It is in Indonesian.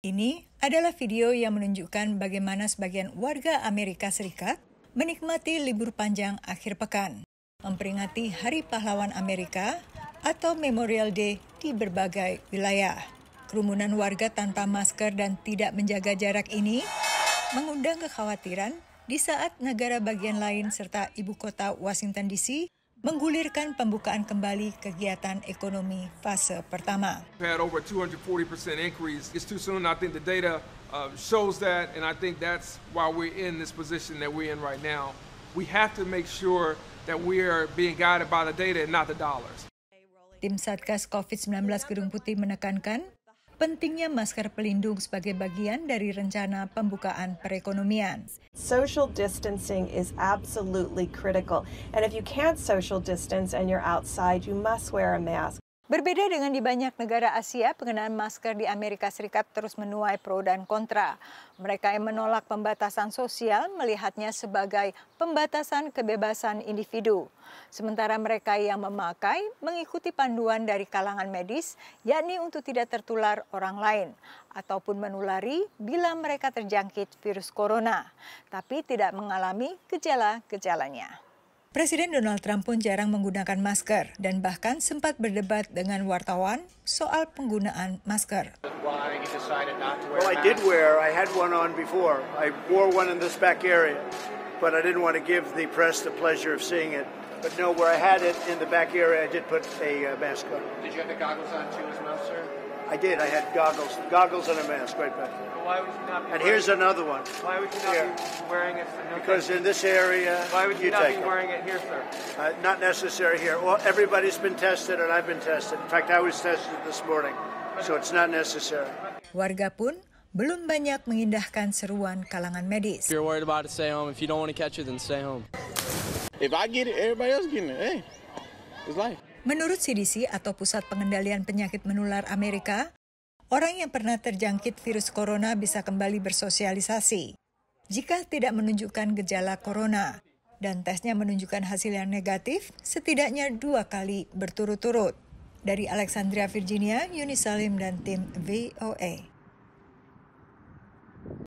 Ini adalah video yang menunjukkan bagaimana sebagian warga Amerika Serikat menikmati libur panjang akhir pekan, memperingati Hari Pahlawan Amerika atau Memorial Day di berbagai wilayah. Kerumunan warga tanpa masker dan tidak menjaga jarak ini mengundang kekhawatiran di saat negara bagian lain serta ibu kota Washington DC menggulirkan pembukaan kembali kegiatan ekonomi fase pertama. We Had over 240% increase. It's too soon. I think the data uh, shows that, and I think that's why we're in this position that we're in right now. We have to make sure that we are being guided by the data and not the dollars. Tim Satgas COVID-19 Gedung Putih menekankan pentingnya masker pelindung sebagai bagian dari rencana pembukaan perekonomian. Social distancing is absolutely critical. And if you can't social distance and you're outside, you must wear a mask. Berbeda dengan di banyak negara Asia, pengenaan masker di Amerika Serikat terus menuai pro dan kontra. Mereka yang menolak pembatasan sosial melihatnya sebagai pembatasan kebebasan individu. Sementara mereka yang memakai mengikuti panduan dari kalangan medis, yakni untuk tidak tertular orang lain ataupun menulari bila mereka terjangkit virus corona, tapi tidak mengalami gejala-gejalanya. Presiden Donald Trump pun jarang menggunakan masker dan bahkan sempat berdebat dengan wartawan soal penggunaan masker. Well, I did. I had goggles, goggles and a mask right back Well, why would you not? Be and here's another one. Why would you not here. be wearing it? No because thing? in this area, why would you, you not be wearing it, it here, sir? Uh, not necessary here. Well, everybody's been tested, and I've been tested. In fact, I was tested this morning, so it's not necessary. Warga pun belum banyak mengindahkan seruan kalangan medis. If you're worried about it, stay home. If you don't want to catch it, then stay home. If I get it, everybody else getting it. Hey, it's life. Menurut CDC atau Pusat Pengendalian Penyakit Menular Amerika, orang yang pernah terjangkit virus corona bisa kembali bersosialisasi jika tidak menunjukkan gejala corona dan tesnya menunjukkan hasil yang negatif setidaknya dua kali berturut-turut. Dari Alexandria, Virginia, Yuni Salim dan tim VOA. E.